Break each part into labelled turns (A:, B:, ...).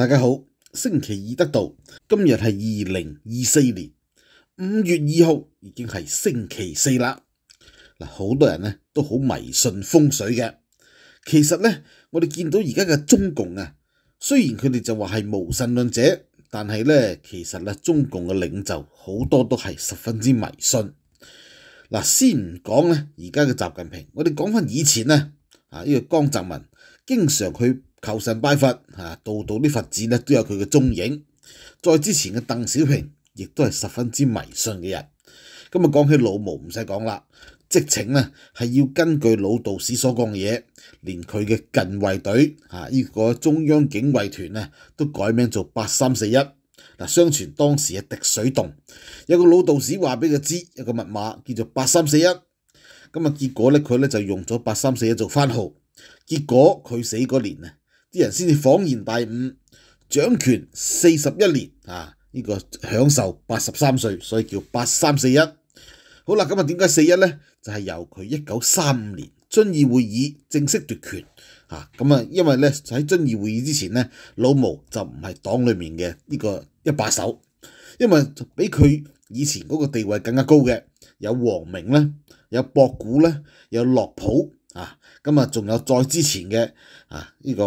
A: 大家好，星期二得到，今日系二零二四年五月二号，已经系星期四啦。嗱，好多人咧都好迷信风水嘅。其实咧，我哋见到而家嘅中共啊，虽然佢哋就话系无神论者，但系咧，其实咧中共嘅领袖好多都系十分之迷信。嗱，先唔讲咧，而家嘅习近平，我哋讲翻以前咧，啊，呢个江泽民，经常去。求神拜佛，啊，度度啲佛寺咧都有佢嘅蹤影。再之前嘅鄧小平，亦都係十分之迷信嘅人。咁啊，講起老毛唔使講啦，即情咧係要根據老道士所講嘅嘢，連佢嘅近衛隊啊，呢個中央警衛團咧都改名做八三四一。嗱，相傳當時係滴水洞有個老道士話俾佢知一個密碼叫做八三四一。咁啊，結果咧佢咧就用咗八三四一做番號。結果佢死嗰年啊～啲人先至恍然大悟，掌權四十一年啊！呢個享受八十三歲，所以叫八三四一。好啦，咁啊，點解四一呢？就係由佢一九三五年遵义會議正式奪權啊！咁啊，因為咧喺遵义會議之前咧，老毛就唔係黨裏面嘅呢個一把手，因為比佢以前嗰個地位更加高嘅有王明咧，有博古咧，有樂普。啊，咁啊，仲有再之前嘅啊呢個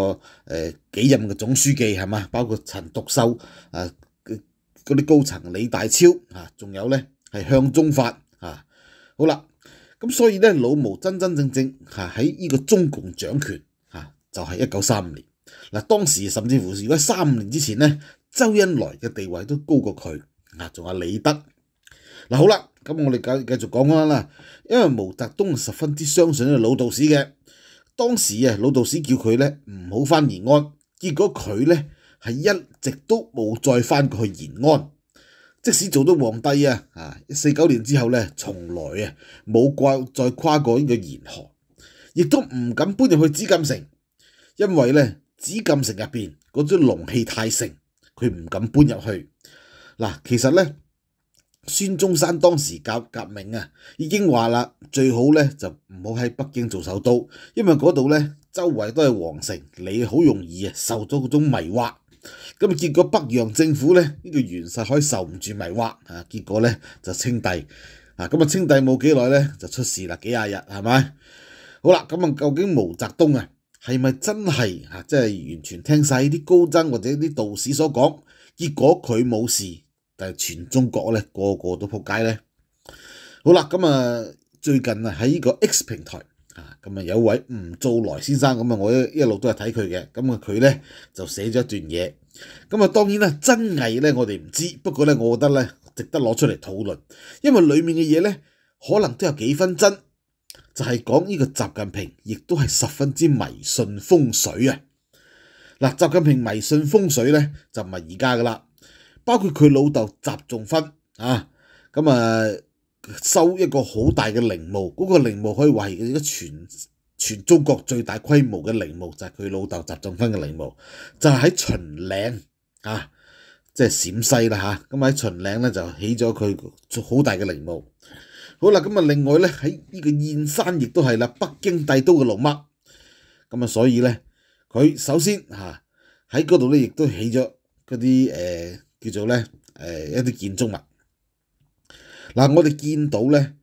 A: 誒幾任嘅總書記係嘛，包括陳獨秀啊，嗰啲高層李大超啊，仲有咧係向忠發啊，好啦，咁所以咧老毛真真正正吓喺呢個中共掌權啊，就係一九三五年，嗱當時甚至乎如果三五年之前咧，周恩來嘅地位都高過佢啊，仲有李德，嗱好啦。咁我哋繼繼續講啦啦，因為毛澤東十分之相信呢老道士嘅。當時啊，老道士叫佢咧唔好翻延安，結果佢咧係一直都冇再翻過去延安。即使做到皇帝啊，啊四九年之後咧，從來啊冇跨再跨過呢個沿河，亦都唔敢搬入去紫禁城，因為咧紫禁城入边嗰啲龍氣太盛，佢唔敢搬入去。嗱，其實咧。孙中山当时搞革命啊，已经话啦，最好咧就唔好喺北京做首都，因为嗰度咧周围都系皇城，你好容易啊受咗嗰种迷惑。咁結结果北洋政府咧呢个袁世凯受唔住迷惑啊，结果咧就称帝啊。咁啊，称帝冇几耐咧就出事啦，几廿日系咪？好啦，咁啊，究竟毛泽东啊系咪真系啊即系完全听晒啲高僧或者啲道士所讲？结果佢冇事。全中國咧，個個都撲街咧。好啦，咁啊，最近啊喺呢個 X 平台啊，咁啊有位吳造來先生，咁啊我一路都係睇佢嘅，咁啊佢咧就寫咗一段嘢，咁啊當然啦，真偽咧我哋唔知，不過咧我覺得咧值得攞出嚟討論，因為裡面嘅嘢咧可能都有幾分真，就係講呢個習近平亦都係十分之迷信風水啊。嗱，習近平迷信風水咧就唔係而家噶啦。包括佢老豆集仲勋啊，咁啊收一個好大嘅陵墓，嗰個陵墓可以話係一全全中國最大規模嘅陵墓，就係佢老豆集仲勋嘅陵墓，就喺秦嶺啊，即係陕西啦吓，咁喺秦嶺咧就起咗佢好大嘅陵墓。好啦，咁啊另外咧喺呢個燕山亦都係啦，北京帝都嘅龍脈，咁啊所以咧佢首先吓喺嗰度咧亦都起咗嗰啲誒。叫做咧，誒一啲建築物。嗱，我哋見到咧，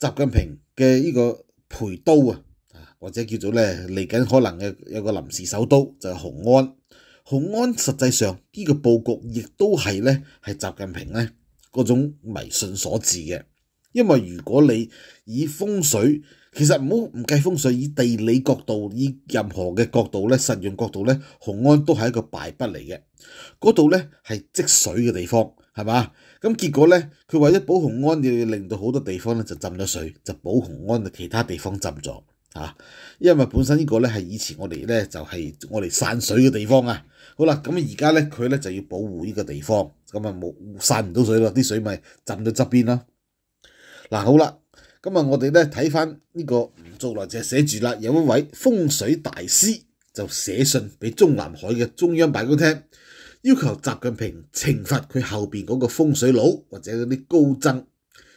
A: 習近平嘅呢個陪都啊，或者叫做咧嚟緊可能嘅有個臨時首都就係紅安。紅安實際上呢個佈局亦都係咧係習近平咧嗰種迷信所致嘅。因為如果你以風水其實唔好唔計風水，以地理角度，以任何嘅角度咧，實用角度咧，紅安都係一個敗筆嚟嘅。嗰度咧係積水嘅地方，係嘛？咁結果咧，佢為咗保紅安，要令到好多地方咧就浸咗水，就保紅安嘅其他地方浸咗嚇。因為本身呢個咧係以前我哋咧就係我哋散水嘅地方啊。好啦，咁而家咧佢咧就要保護呢個地方，咁啊冇散唔到水咯，啲水咪浸咗側邊啦。嗱，好啦。今日我哋咧睇翻呢个做来就写住啦，有一位风水大师就写信俾中南海嘅中央办公厅，要求习近平惩罚佢后边嗰个风水佬或者嗰啲高僧，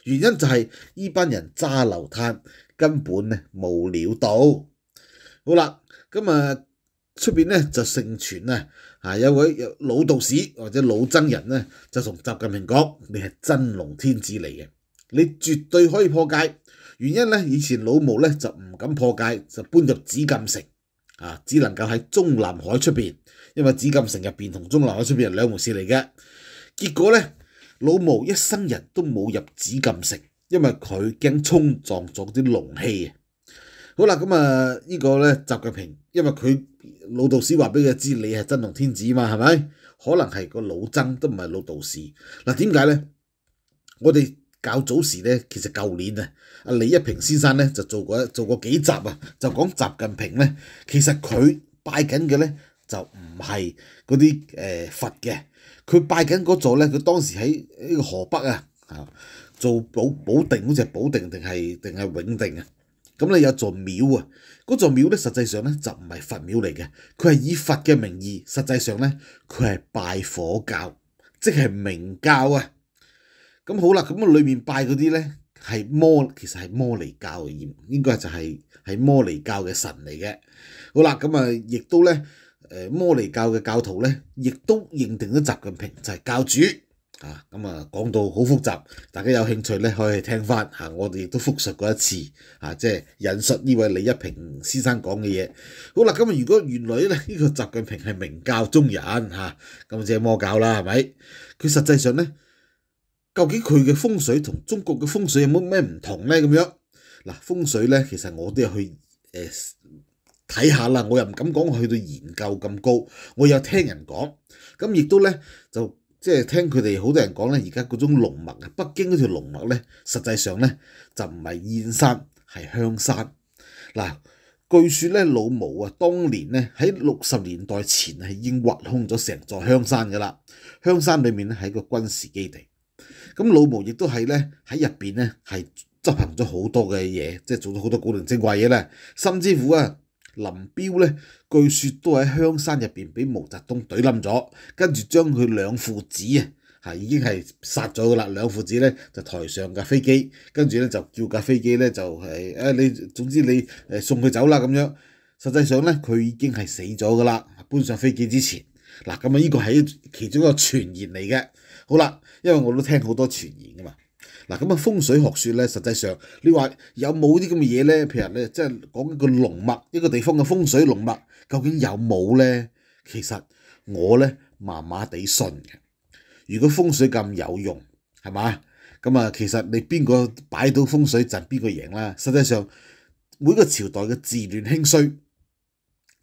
A: 原因就系呢班人渣流滩，根本咧冇料到。好啦，咁啊出边咧就盛传啊，啊有位老道士或者老僧人咧就同习近平讲：你系真龙天子嚟嘅。你絕對可以破戒，原因咧，以前老毛咧就唔敢破戒，就搬入紫禁城啊，只能夠喺中南海出面，因為紫禁城入面同中南海出面係兩回事嚟嘅。結果咧，老毛一生人都冇入紫禁城，因為佢驚衝撞咗啲龍氣啊。好啦，咁啊，呢個咧習近平，因為佢老道士話俾佢知，你係真龍天子嘛，係咪？可能係個老僧都唔係老道士嗱？點解咧？我哋。較早時咧，其實舊年啊，阿李一平先生咧就做過做過幾集啊，就講習近平咧，其實佢拜緊嘅咧就唔係嗰啲誒佛嘅，佢拜緊嗰座咧，佢當時喺呢個河北啊嚇，做保保定似只保定定係定係永定啊，咁咧有座廟啊，嗰座廟咧實際上咧就唔係佛廟嚟嘅，佢係以佛嘅名義，實際上咧佢係拜火教，即係明教啊！咁好啦，咁啊，裏面拜嗰啲咧係魔，其實係摩尼教而應該就係系摩尼教嘅神嚟嘅。好啦，咁啊，亦都咧诶摩尼教嘅教徒咧，亦都認定咗習近平就係教主啊。咁啊，講到好複雜，大家有興趣咧可以聽翻吓，我哋亦都复述過一次嚇，即係引述呢位李一平先生講嘅嘢。好啦，咁啊，如果原來咧呢個習近平係明教中人吓，咁即係魔教啦，係咪？佢實際上咧。究竟佢嘅風水同中國嘅風水有冇咩唔同呢？咁樣嗱，風水呢，其實我都去誒睇下啦。我又唔敢講去到研究咁高，我有聽人講咁，亦都呢，就即係聽佢哋好多人講呢，而家嗰種龍脈啊，北京嗰條龍脈呢，實際上呢，就唔係燕山係香山嗱。據說咧，老毛啊，當年咧喺六十年代前係已經挖空咗成座香山㗎啦。香山裏面咧係個軍事基地。咁老毛亦都係咧喺入面咧係執行咗好多嘅嘢，即係做咗好多古靈精怪嘢呢。甚至乎啊，林彪咧據說都喺香山入面俾毛澤東懟冧咗，跟住將佢兩父子啊嚇已經係殺咗噶啦，兩父子咧就抬上架飛機，跟住咧就叫架飛機咧就係誒你總之你送佢走啦咁樣。實際上咧佢已經係死咗噶啦，搬上飛機之前嗱咁啊，呢個係其中一個傳言嚟嘅。好啦，因為我都聽好多傳言啊嘛。嗱，咁啊，風水學説咧，實際上你話有冇啲咁嘅嘢咧？譬如咧，即係講一個龍脈，一個地方嘅風水龍脈，究竟有冇咧？其實我咧麻麻地信嘅。如果風水咁有用，係嘛？咁啊，其實你邊個擺到風水陣，邊個贏啦？實際上每個朝代嘅治亂興衰。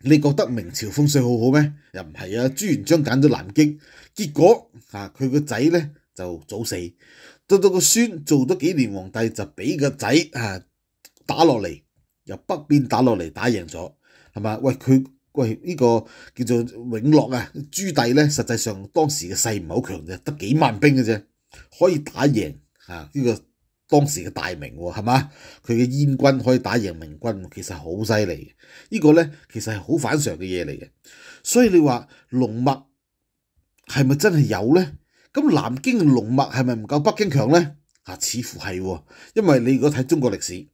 A: 你覺得明朝風水好好咩？又唔係啊！朱元璋揀咗南京，結果嚇佢個仔咧就早死，到到個孫做咗幾年皇帝就俾個仔啊打落嚟，由北邊打落嚟，打贏咗係嘛？喂佢喂呢個叫做永樂啊，朱棣咧實際上當時嘅勢唔係好強啫，得幾萬兵嘅啫，可以打贏嚇呢個。當時嘅大明喎，係嘛？佢嘅燕軍可以打贏明軍，其實好犀利嘅。呢個呢，其實係好反常嘅嘢嚟嘅。所以你話龍脈係咪真係有呢？咁南京嘅龍脈係咪唔夠北京強呢？啊，似乎係喎，因為你如果睇中國歷史，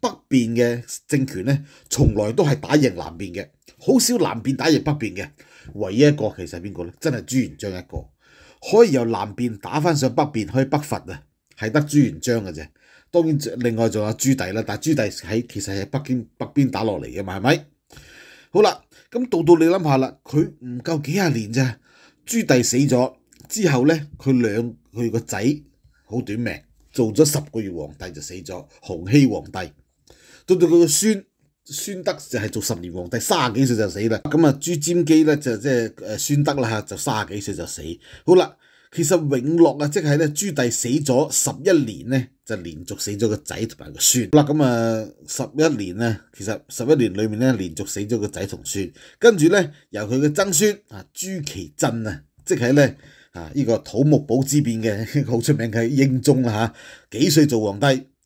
A: 北邊嘅政權呢，從來都係打贏南邊嘅，好少南邊打贏北邊嘅。唯一一個其實邊個呢？真係朱元璋一個，可以由南邊打翻上北可以北伐啊！系得朱元璋嘅啫，當然另外仲有朱棣啦，但系朱棣喺其實係北京北邊打落嚟嘅嘛，係咪？好啦，咁到到你諗下啦，佢唔夠幾十年咋？朱棣死咗之後咧，佢兩佢個仔好短命，做咗十個月皇帝就死咗，洪熙皇帝到到佢個孫孫德就係做十年皇帝，卅幾歲就死啦。咁啊朱瞻基咧就即係誒孫德啦就就卅幾歲就死。好啦。其实永乐啊，即系咧朱棣死咗十一年咧，就连续死咗个仔同埋个孙。啦，咁啊十一年咧，其实十一年里面咧，连续死咗个仔同孙，跟住咧由佢嘅曾孙啊朱祁镇啊，即系咧啊呢个土木堡之变嘅好出名嘅英宗啦吓，几岁做皇帝？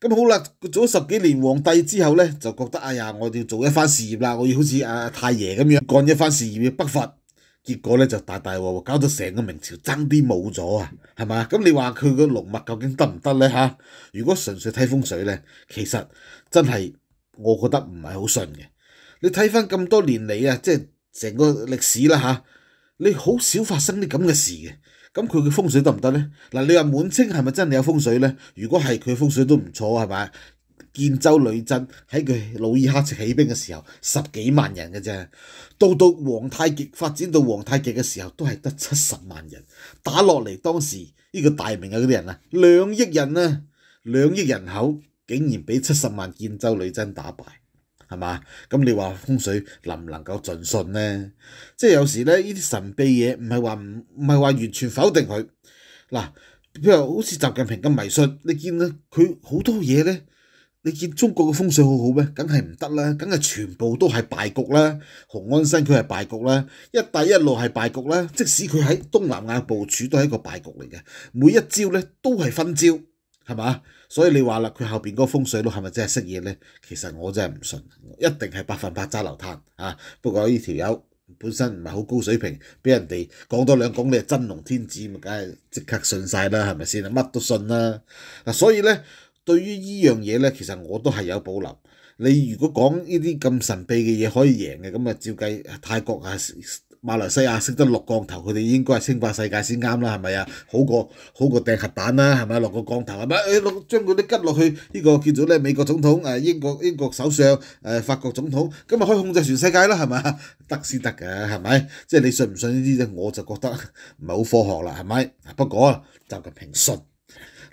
A: 咁好啦，做咗十几年皇帝之后咧，就觉得哎呀，我要做一番事业啦，我要好似阿太爷咁样干一番事业，北伐。結果咧就大大鑊，搞到成個明朝爭啲冇咗啊，係咪咁你話佢個農物究竟得唔得咧？嚇，如果純粹睇風水咧，其實真係我覺得唔係好信嘅。你睇翻咁多年嚟啊，即係成個歷史啦嚇，你好少發生啲咁嘅事嘅。咁佢嘅風水得唔得咧？嗱，你話滿清係咪真係有風水咧？如果係，佢風水都唔錯，係咪？建州女真喺佢努爾哈赤起兵嘅時候，十幾萬人嘅啫。到到皇太極發展到皇太極嘅時候，都係得七十萬人打落嚟。當時呢個大明嘅嗰啲人啊，兩億人啊，兩億人口竟然俾七十萬建州女真打敗，係嘛？咁你話風水能唔能夠盡信呢？即係有時呢，呢啲神秘嘢唔係話唔唔系话完全否定佢嗱，譬如好似習近平咁迷信，你見咧佢好多嘢呢？你見中國嘅風水好好咩？梗係唔得啦，梗係全部都係敗局啦。洪安新區係敗局啦，一帶一路係敗局啦。即使佢喺東南亞部署都係一個敗局嚟嘅，每一招咧都係分招，係嘛？所以你話啦，佢後面嗰個風水佬係咪真係識嘢呢？其實我真係唔信，一定係百分百渣流灘啊！不過呢條友本身唔係好高水平，俾人哋講多兩講，你真龍天子咪梗係即刻信晒啦，係咪先啊？乜都信啦嗱，所以呢。對於依樣嘢呢，其實我都係有保留。你如果講呢啲咁神秘嘅嘢可以贏嘅，咁啊照計，泰國啊、馬來西亞識得落降頭，佢哋應該係稱霸世界先啱啦，係咪啊？好過好過掟核彈啦，係咪落個降頭，係咪？誒落將嗰啲吉落去，呢個叫做咧美國總統、誒英國英國首相、誒法國總統，咁啊可以控制全世界啦，係咪 得先得嘅，係咪？即係你信唔信呢啲啫？我就覺得唔係好科學啦，係咪？不過就咁平述。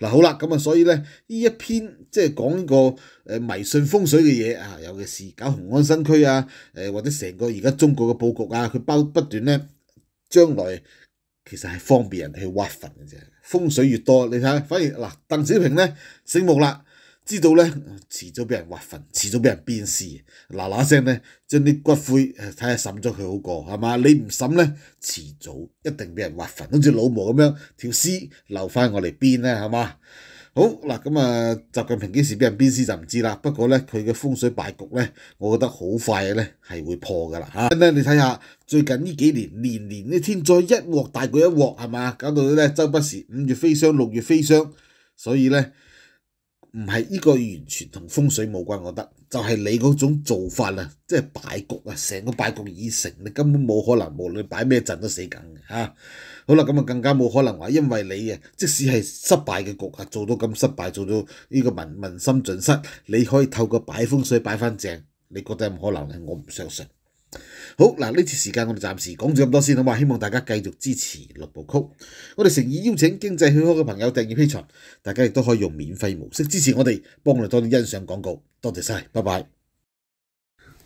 A: 嗱好啦，咁啊，所以咧，呢一篇即係講呢個迷信風水嘅嘢啊，尤其是搞紅安新區啊，或者成個而家中國嘅佈局啊，佢包不斷咧，將來其實係方便人去挖墳嘅啫，風水越多，你睇，反而嗱，鄧小平咧醒目啦。知道咧，遲早俾人挖墳，遲早俾人鞭屍。嗱嗱聲咧，將啲骨灰睇下審咗佢好過係嘛？你唔審咧，遲早一定俾人挖墳，好似老毛咁樣條屍留翻我嚟鞭咧係嘛？好嗱咁啊，習近平幾時俾人鞭屍就唔知啦。不過咧，佢嘅風水敗局咧，我覺得好快嘅咧係會破㗎啦嚇。咧你睇下最近呢幾年年年啲天災一禍大過一禍係嘛，搞到咧周不時五月飛霜六月飛霜，所以咧。唔係呢個完全同風水冇關，我覺得就係你嗰種做法啦，即係擺局啊，成個擺局已成，你根本冇可能，無論擺咩陣都死梗嘅嚇。好啦，咁啊更加冇可能話，因為你啊，即使係失敗嘅局啊，做到咁失敗，做到呢個民民心盡失，你可以透過擺風水擺翻正，你覺得有冇可能嘅？我唔相信。好嗱，呢次時間我哋暫時講住咁多先啊嘛，希望大家繼續支持六部曲。我哋誠意邀請經濟許可嘅朋友訂義批存，大家亦都可以用免費模式支持我哋，幫我哋多啲欣賞廣告。多謝曬，拜拜。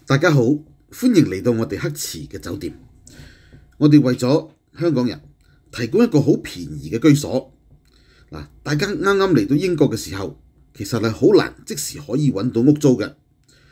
A: 大家好，歡迎嚟到我哋黑池嘅酒店。我哋為咗香港人提供一個好便宜嘅居所。嗱，大家啱啱嚟到英國嘅時候，其實係好難即時可以揾到屋租嘅。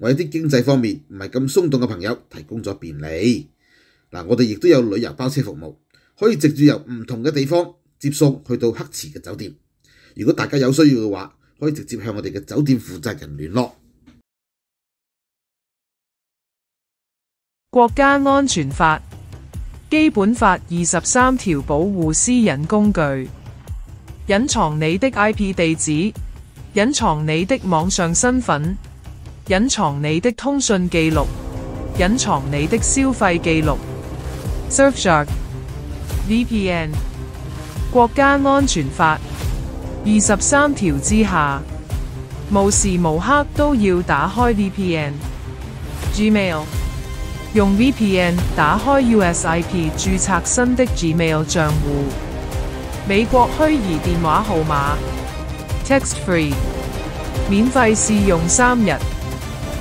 A: 为啲经济方面唔系咁松动嘅朋友提供咗便利。嗱，我哋亦都有旅游包车服务，可以直接由唔同嘅地方接送去到黑池嘅酒店。如果大家有需要嘅话，可以直接向我哋嘅酒店负责人联
B: 络。国家安全法基本法二十三条保护私隐工具，隐藏你的 I P 地址，隐藏你的网上身份。隐藏你的通讯记录，隐藏你的消费记录。s u r h a r n VPN，国家安全法二十三条之下，无时无刻都要打开 VPN。Gmail，用 VPN 打开 USIP 注册新的 Gmail 账户。美国虚拟电话号码，TextFree，免费试用三日。